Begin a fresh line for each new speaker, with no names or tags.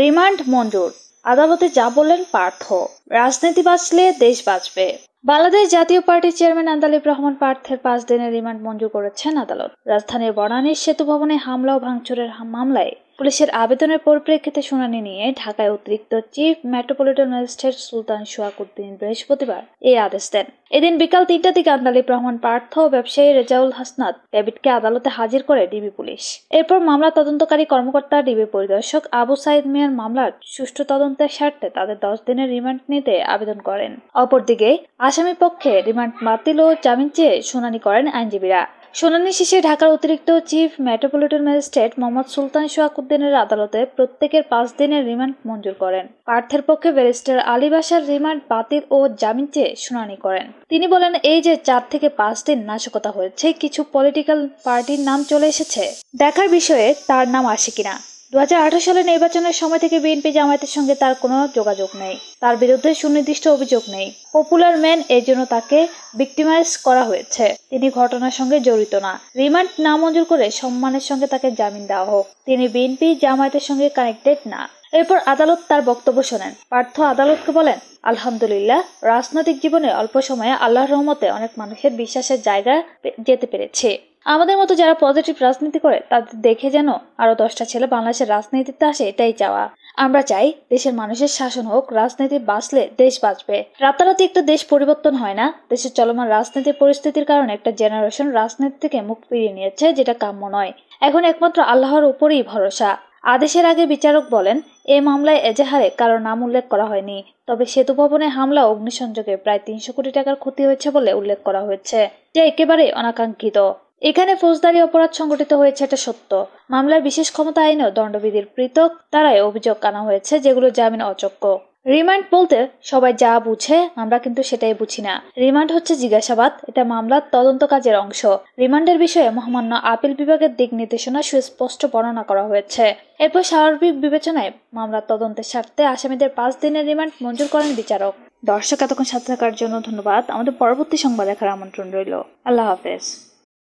remand মঞ্জুর আদালতে যা বললেন পার্থ রাজনীতি বাঁচলে দেশ বাঁচবে বাংলাদেশ জাতীয় পার্টির চেয়ারম্যান আন্দালিব রহমান পার্থের পাঁচ দিনের রিমান্ড মঞ্জুর করেছেন আদালত রাজধানীর বনানীর সেতু ভবনে হামলা ও ভাঙচুরের মামলায় পুলিশের আবেদনের পরিপ্রেক্ষিতে শুনানি নিয়ে ঢাকায় অতিরিক্ত chief metropolitan magistrate Sultan Soyakuddin বৃহস্পতিবার এই আদেশ দেন এদিন বিকাল তিনটা থেকে আন্দালি রহমান পার্থ ব্যবসায়ী রেজাউল হাসনাত ডেভিডকে আদালতে হাজির করে ডিবি পুলিশ এরপর মামলা তদন্তকারী কর্মকর্তা ডিবি পরিদর্শক আবু সাইদ মিয়ার মামলার সুষ্ঠু তদন্তের স্বার্থে তাদের দশ দিনের রিমান্ড নিতে আবেদন করেন অপরদিকে আসামি পক্ষে রিমান্ড বাতিল ও জামিন চেয়ে শুনানি করেন আইনজীবীরা শুনানি শেষে ঢাকার অতিরিক্ত chief metropolitan magistrate Mohammad Sultan উদ্দিনের আদালতে প্রত্যেকের পাঁচ দিনের রিমান্ড মঞ্জুর করেন পার্থের পক্ষে ব্যারিস্টার আলী বাসার রিমান্ড বাতিল ও জামিন চেয়ে শুনানি করেন তিনি বলেন এই যে চার থেকে পাঁচ দিন নাশকতা হয়েছে কিছু পলিটিক্যাল পার্টির নাম চলে এসেছে দেখার বিষয়ে তার নাম আসে কিনা দু সালের নির্বাচনের সময় থেকে বিএনপি জামায়াতের সঙ্গে তার কোনো যোগাযোগ নেই তার বিরুদ্ধে সুনির্দিষ্ট অভিযোগ নেই পপুলার ম্যান এর জন্য তাকে ভিক্টিমাইজ করা হয়েছে তিনি ঘটনার সঙ্গে জড়িত না রিমান্ড নামঞ্জুর করে সম্মানের সঙ্গে তাকে জামিন দেওয়া হোক তিনি বিএনপি জামায়াতের সঙ্গে কানেক্টেড না এরপর আদালত তার বক্তব্য শোনেন পার্থ আদালতকে বলেন আলহামদুলিল্লাহ রাজনৈতিক জীবনে অল্প সময়ে আল্লাহর রহমতে অনেক মানুষের বিশ্বাসের জায়গা যেতে পেরেছে আমাদের মতো যারা পজিটিভ রাজনীতি করে তাদের দেখে যেন আরো দশটা ছেলে বাংলাদেশের রাজনীতিতে আসে এটাই চাওয়া আমরা চাই দেশের মানুষের শাসন হোক রাজনীতি বাঁচলে দেশ বাঁচবে রাতারাতি একটা দেশ পরিবর্তন হয় না দেশের চলমান রাজনীতির পরিস্থিতির কারণে একটা জেনারেশন রাজনীতি থেকে মুখ ফিরিয়ে নিয়েছে যেটা কাম্য নয় এখন একমাত্র আল্লাহর উপরেই ভরসা আদেশের আগে বিচারক বলেন এ মামলায় এজাহারে কারো নাম উল্লেখ করা হয়নি তবে সেতু ভবনে হামলা অগ্নিসংযোগে প্রায় তিনশো কোটি টাকার ক্ষতি হয়েছে বলে উল্লেখ করা হয়েছে যা একেবারেই অনাকাঙ্ক্ষিত এখানে ফৌজদারি অপরাধ সংগঠিত হয়েছে এটা সত্য মামলার বিশেষ ক্ষমতা আইনেও দণ্ডবিধির পৃথক দ্বারায় অভিযোগ আনা হয়েছে যেগুলো জামিন অযোগ্য রিমান্ড বলতে সবাই যা বুঝে আমরা কিন্তু সেটাই বুঝি না রিমান্ড হচ্ছে জিজ্ঞাসাবাদ এটা মামলার তদন্ত কাজের অংশ রিমান্ডের বিষয়ে মহামান্য আপিল বিভাগের দিক নির্দেশনা সুস্পষ্ট বর্ণনা করা হয়েছে এরপর স্বাভাবিক বিবেচনায় মামলার তদন্তের স্বার্থে আসামিদের পাঁচ দিনের রিমান্ড মঞ্জুর করেন বিচারক দর্শক এতক্ষণ সাথে থাকার জন্য ধন্যবাদ আমাদের পরবর্তী সংবাদ দেখার আমন্ত্রণ রইল আল্লাহ হাফেজ